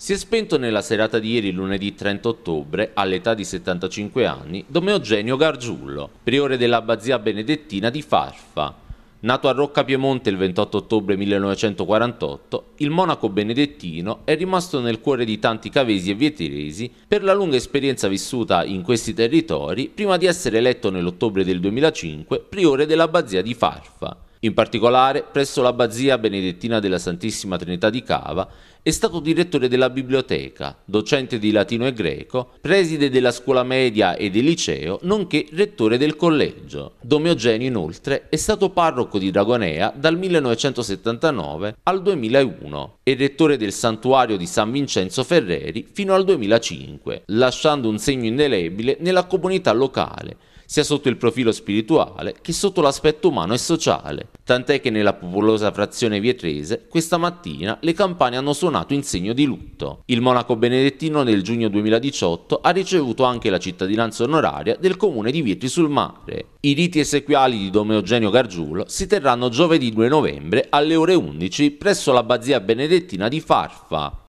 Si è spento nella serata di ieri lunedì 30 ottobre, all'età di 75 anni, Don Eugenio Gargiullo, priore dell'abbazia benedettina di Farfa. Nato a Rocca Piemonte il 28 ottobre 1948, il monaco benedettino è rimasto nel cuore di tanti cavesi e vietiresi per la lunga esperienza vissuta in questi territori prima di essere eletto nell'ottobre del 2005 priore dell'abbazia di Farfa. In particolare, presso l'abbazia benedettina della Santissima Trinità di Cava, è stato direttore della biblioteca, docente di latino e greco, preside della scuola media e del liceo, nonché rettore del collegio. Dome Eugenio, inoltre, è stato parroco di Dragonea dal 1979 al 2001 e rettore del santuario di San Vincenzo Ferreri fino al 2005, lasciando un segno indelebile nella comunità locale sia sotto il profilo spirituale che sotto l'aspetto umano e sociale, tant'è che nella popolosa frazione vietrese questa mattina le campane hanno suonato in segno di lutto. Il monaco benedettino nel giugno 2018 ha ricevuto anche la cittadinanza onoraria del comune di Vietri sul Mare. I riti esequiali di Dom Eugenio Gargiulo si terranno giovedì 2 novembre alle ore 11 presso l'abbazia benedettina di Farfa.